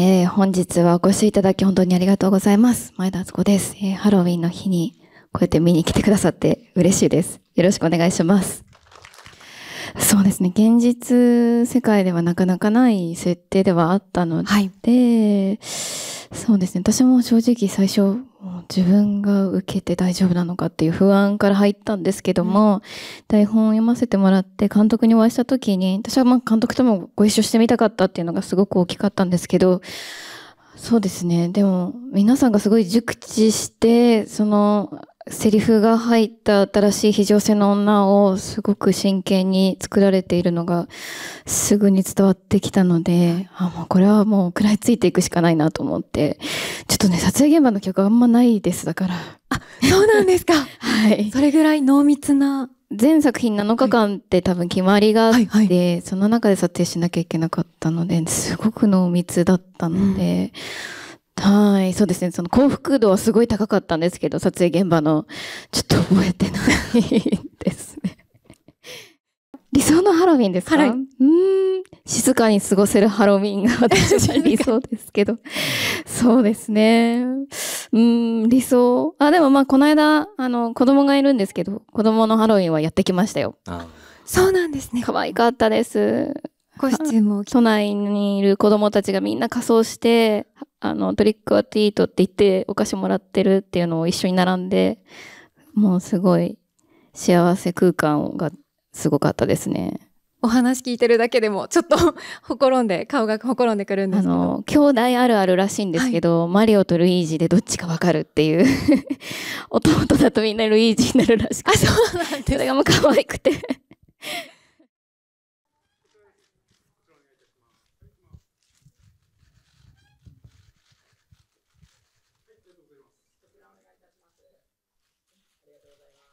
えー、本日はお越しいただき本当にありがとうございます。前田敦子です、えー、ハロウィンの日にこうやって見に来てくださって嬉しいです。よろしくお願いします。そうですね。現実世界ではなかなかない設定ではあったので、はいそうですね。私も正直最初、自分が受けて大丈夫なのかっていう不安から入ったんですけども、うん、台本を読ませてもらって監督にお会いした時に、私はまあ監督ともご一緒してみたかったっていうのがすごく大きかったんですけど、そうですね。でも、皆さんがすごい熟知して、その、セリフが入った新しい非常性の女をすごく真剣に作られているのがすぐに伝わってきたので、あ、もうこれはもう食らいついていくしかないなと思って、ちょっとね、撮影現場の曲あんまないです、だから。あ、そうなんですか はい。それぐらい濃密な。全作品7日間って多分決まりがあって、はいはいはい、その中で撮影しなきゃいけなかったので、すごく濃密だったので、うんはい、そうですね。その幸福度はすごい高かったんですけど、撮影現場の、ちょっと覚えてないですね。理想のハロウィンですか、はい、うん、静かに過ごせるハロウィンが私は理想ですけど。そうですね。うん、理想。あ、でもまあ、この間、あの、子供がいるんですけど、子供のハロウィンはやってきましたよ。そうなんですね。可愛かったです。コスチュームを都内にいる子供たちがみんな仮装して、あの、トリックアティートって言ってお菓子もらってるっていうのを一緒に並んで、もうすごい幸せ空間がすごかったですね。お話聞いてるだけでもちょっと ほころんで顔がほころんでくるんですけどあの兄弟あるあるらしいんですけど、はい、マリオとルイージでどっちかわかるっていう 弟だとみんなルイージになるらしくてあそうなんですそれがもう可愛くて the other way around.